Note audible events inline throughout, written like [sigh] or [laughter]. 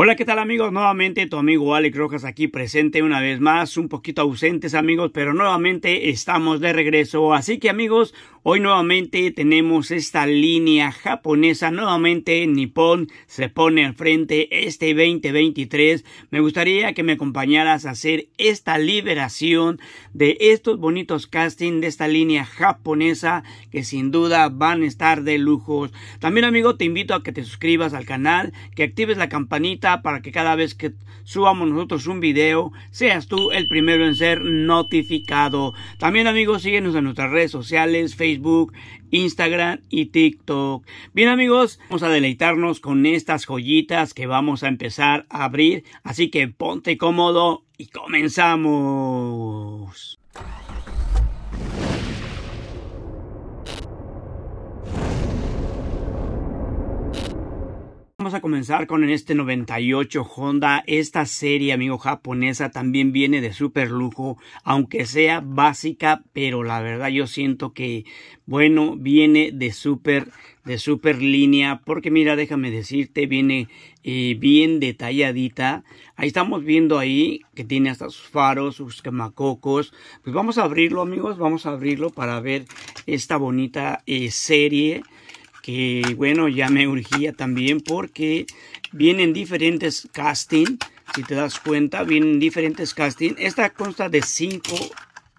Hola, ¿qué tal amigos? Nuevamente tu amigo Alex Rojas aquí presente una vez más, un poquito ausentes amigos, pero nuevamente estamos de regreso. Así que amigos, hoy nuevamente tenemos esta línea japonesa, nuevamente Nippon se pone al frente este 2023. Me gustaría que me acompañaras a hacer esta liberación de estos bonitos castings de esta línea japonesa que sin duda van a estar de lujos. También amigo, te invito a que te suscribas al canal, que actives la campanita para que cada vez que subamos nosotros un video seas tú el primero en ser notificado. También amigos, síguenos en nuestras redes sociales, Facebook, Instagram y TikTok. Bien amigos, vamos a deleitarnos con estas joyitas que vamos a empezar a abrir, así que ponte cómodo y comenzamos. vamos a comenzar con este 98 Honda. Esta serie, amigo japonesa, también viene de super lujo, aunque sea básica, pero la verdad yo siento que, bueno, viene de super de super línea porque mira déjame decirte viene eh, bien detalladita ahí estamos viendo ahí que tiene hasta sus faros sus camacocos pues vamos a abrirlo amigos vamos a abrirlo para ver esta bonita eh, serie que bueno, ya me urgía también porque vienen diferentes casting, si te das cuenta, vienen diferentes casting. Esta consta de cinco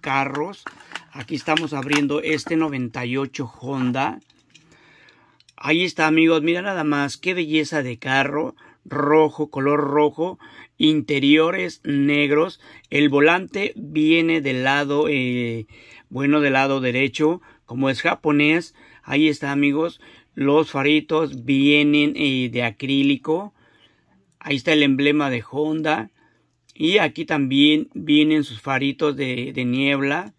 carros. Aquí estamos abriendo este 98 Honda. Ahí está, amigos. Mira nada más qué belleza de carro. Rojo, color rojo. Interiores negros. El volante viene del lado, eh, bueno, del lado derecho. Como es japonés. Ahí está, amigos. Los faritos vienen eh, de acrílico. Ahí está el emblema de Honda. Y aquí también vienen sus faritos de, niebla.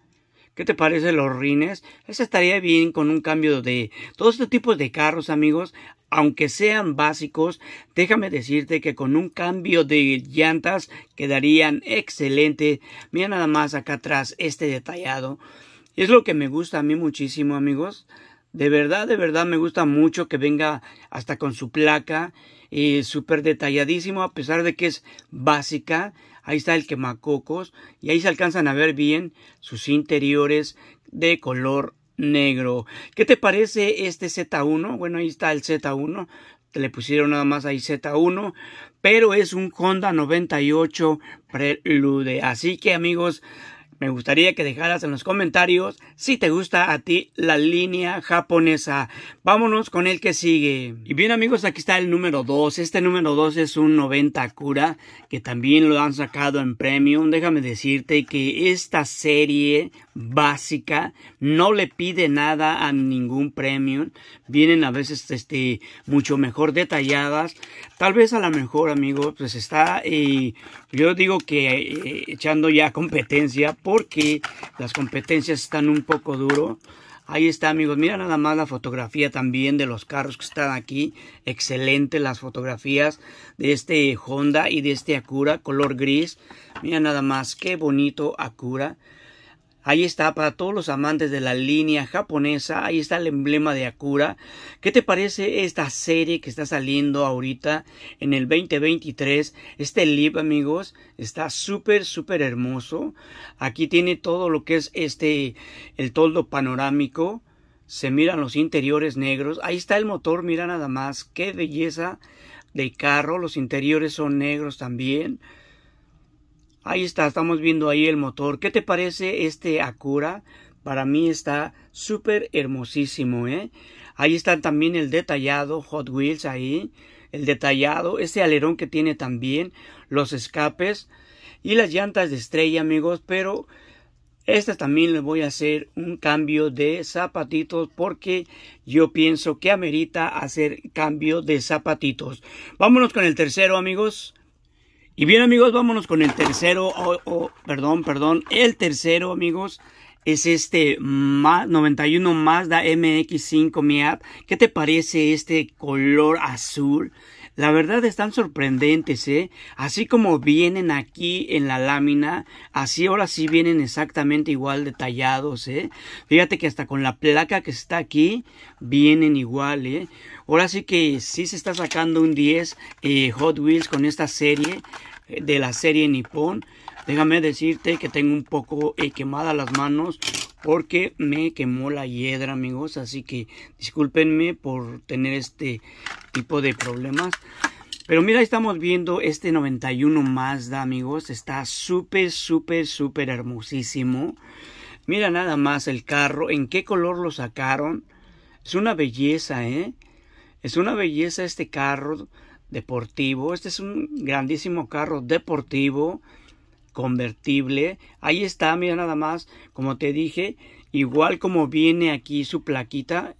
¿Qué te parece los rines? Eso estaría bien con un cambio de... Todos estos tipos de carros, amigos, aunque sean básicos, déjame decirte que con un cambio de llantas quedarían excelente. Mira nada más acá atrás este detallado. Es lo que me gusta a mí muchísimo, amigos. De verdad, de verdad me gusta mucho que venga hasta con su placa, y eh, súper detalladísimo, a pesar de que es básica. Ahí está el quemacocos y ahí se alcanzan a ver bien sus interiores de color negro. ¿Qué te parece este Z1? Bueno, ahí está el Z1. Le pusieron nada más ahí Z1, pero es un Honda 98 Prelude. Así que amigos, me gustaría que dejaras en los comentarios si te gusta a ti la línea japonesa. Vámonos con el que sigue. Y bien amigos, aquí está el número 2. Este número 2 es un 90 Cura que también lo han sacado en premium. Déjame decirte que esta serie básica, no le pide nada a ningún premium, vienen a veces este, mucho mejor detalladas, tal vez a lo mejor amigo, pues está, y eh, yo digo que eh, echando ya competencia, porque las competencias están un poco duro, Ahí está amigos, mira nada más la fotografía también de los carros que están aquí. Excelente las fotografías de este Honda y de este Acura color gris. Mira nada más, qué bonito Acura. Ahí está, para todos los amantes de la línea japonesa, ahí está el emblema de Acura. ¿Qué te parece esta serie que está saliendo ahorita en el 2023? Este lip, amigos, está súper, súper hermoso. Aquí tiene todo lo que es este, el toldo panorámico. Se miran los interiores negros. Ahí está el motor, mira nada más. Qué belleza de carro. Los interiores son negros también. Ahí está, estamos viendo ahí el motor. ¿Qué te parece este Acura? Para mí está súper hermosísimo, ¿eh? Ahí está también el detallado Hot Wheels ahí. El detallado, ese alerón que tiene también, los escapes y las llantas de estrella, amigos. Pero estas también le voy a hacer un cambio de zapatitos porque yo pienso que amerita hacer cambio de zapatitos. Vámonos con el tercero, amigos. Y bien amigos, vámonos con el tercero, oh, oh perdón, perdón, el tercero amigos es este 91 Mazda MX5 Miata. ¿Qué te parece este color azul? La verdad están sorprendentes, ¿eh? Así como vienen aquí en la lámina, así ahora sí vienen exactamente igual detallados, ¿eh? Fíjate que hasta con la placa que está aquí, vienen igual, ¿eh? Ahora sí que sí se está sacando un 10 eh, Hot Wheels con esta serie eh, de la serie Nippon. Déjame decirte que tengo un poco eh, quemadas las manos porque me quemó la hiedra, amigos. Así que discúlpenme por tener este tipo de problemas. Pero mira, estamos viendo este 91 Mazda, amigos. Está súper, súper, súper hermosísimo. Mira nada más el carro, en qué color lo sacaron. Es una belleza, ¿eh? Es una belleza este carro deportivo. Este es un grandísimo carro deportivo convertible. Ahí está, mira nada más, como te dije, igual como viene aquí su plaquita,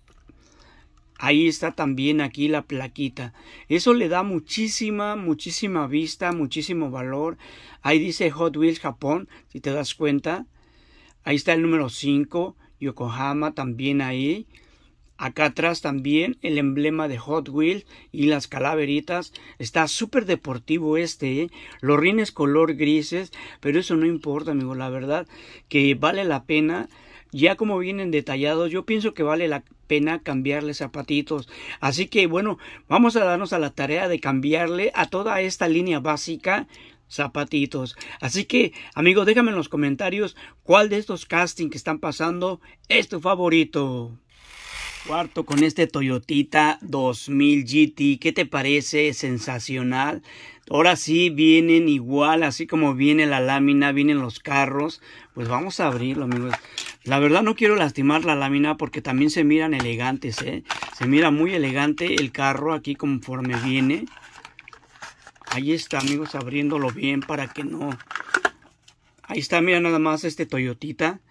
ahí está también aquí la plaquita. Eso le da muchísima, muchísima vista, muchísimo valor. Ahí dice Hot Wheels Japón, si te das cuenta. Ahí está el número 5, Yokohama también ahí. Acá atrás también el emblema de Hot Wheels y las calaveritas. Está súper deportivo este, ¿eh? Los rines color grises, pero eso no importa, amigo. La verdad que vale la pena. Ya como vienen detallados, yo pienso que vale la pena cambiarle zapatitos. Así que bueno, vamos a darnos a la tarea de cambiarle a toda esta línea básica zapatitos. Así que, amigo déjame en los comentarios cuál de estos castings que están pasando es tu favorito. Cuarto con este Toyotita 2000 GT, ¿qué te parece? Sensacional. Ahora sí vienen igual, así como viene la lámina, vienen los carros. Pues vamos a abrirlo, amigos. La verdad no quiero lastimar la lámina porque también se miran elegantes, ¿eh? Se mira muy elegante el carro aquí conforme viene. Ahí está, amigos, abriéndolo bien para que no... Ahí está, mira nada más este Toyotita.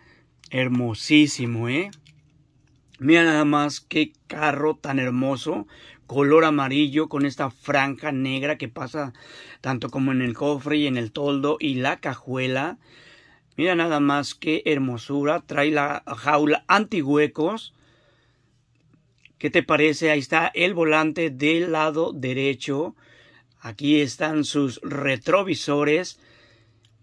Hermosísimo, ¿eh? Mira nada más qué carro tan hermoso, color amarillo con esta franja negra que pasa tanto como en el cofre y en el toldo y la cajuela. Mira nada más qué hermosura, trae la jaula antihuecos. ¿Qué te parece? Ahí está el volante del lado derecho. Aquí están sus retrovisores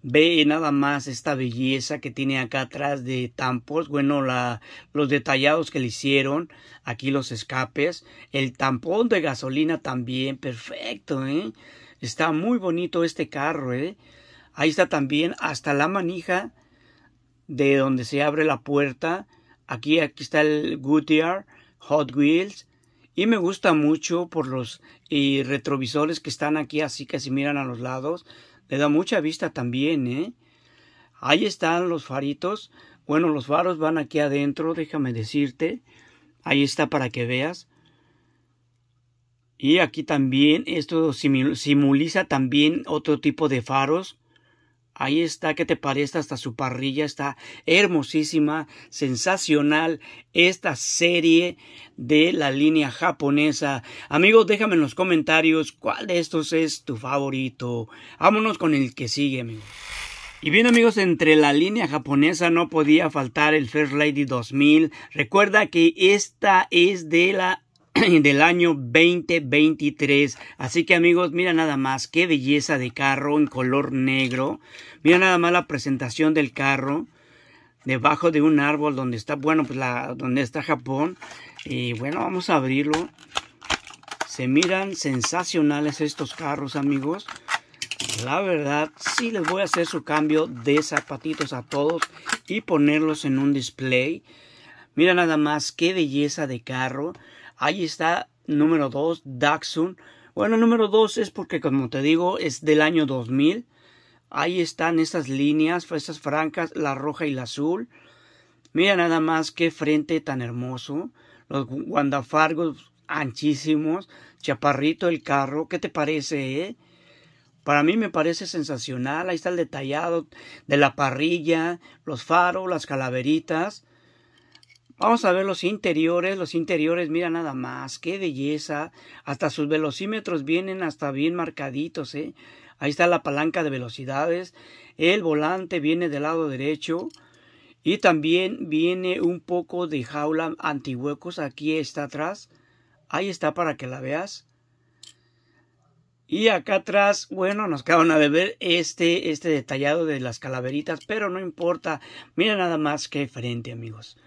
Ve nada más esta belleza que tiene acá atrás de tampos, bueno, la, los detallados que le hicieron, aquí los escapes, el tampón de gasolina también, perfecto, ¿eh? Está muy bonito este carro, ¿eh? Ahí está también hasta la manija de donde se abre la puerta. Aquí, aquí está el Goodyear Hot Wheels. Y me gusta mucho por los retrovisores que están aquí, así que si miran a los lados, le da mucha vista también, ¿eh? Ahí están los faritos. Bueno, los faros van aquí adentro, déjame decirte. Ahí está para que veas. Y aquí también, esto simuliza también otro tipo de faros. Ahí está, ¿qué te parece? Hasta su parrilla está hermosísima, sensacional esta serie de la línea japonesa. Amigos, déjame en los comentarios cuál de estos es tu favorito. Vámonos con el que sigue, amigos. Y bien amigos, entre la línea japonesa no podía faltar el First Lady 2000. Recuerda que esta es de la [clears throat] del año 2023. Así que amigos, mira nada más, qué belleza de carro en color negro. Mira nada más la presentación del carro debajo de un árbol donde está, bueno, pues la, donde está Japón. Y bueno, vamos a abrirlo. Se miran sensacionales estos carros, amigos. La verdad, sí les voy a hacer su cambio de zapatitos a todos y ponerlos en un display. Mira nada más qué belleza de carro. Ahí está, número 2, Daxun. Bueno, número 2 es porque, como te digo, es del año 2000. Ahí están estas líneas, estas pues, francas, la roja y la azul. Mira nada más qué frente tan hermoso. Los guandafargos anchísimos. Chaparrito el carro. ¿Qué te parece, eh? Para mí me parece sensacional. Ahí está el detallado de la parrilla, los faros, las calaveritas. Vamos a ver los interiores, los interiores, mira nada más, qué belleza. Hasta sus velocímetros vienen hasta bien marcaditos, ¿eh? Ahí está la palanca de velocidades. El volante viene del lado derecho. Y también viene un poco de jaula antihuecos. Aquí está atrás. Ahí está para que la veas. Y acá atrás, bueno, nos acaban de ver este, este detallado de las calaveritas, pero no importa. Mira nada más qué frente, amigos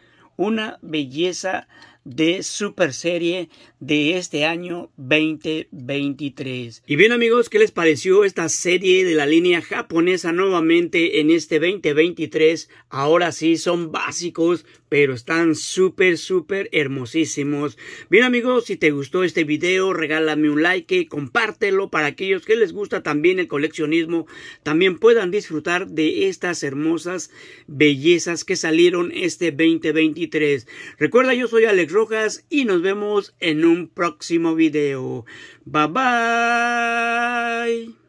una belleza de super serie de este año 2023. Y bien amigos, ¿qué les pareció esta serie de la línea japonesa nuevamente en este 2023? Ahora sí, son básicos, pero están súper, súper hermosísimos. Bien amigos, si te gustó este video, regálame un like y compártelo para aquellos que les gusta también el coleccionismo, también puedan disfrutar de estas hermosas bellezas que salieron este 2023. Recuerda, yo soy Alex Rojas y nos vemos en un próximo video. Bye bye.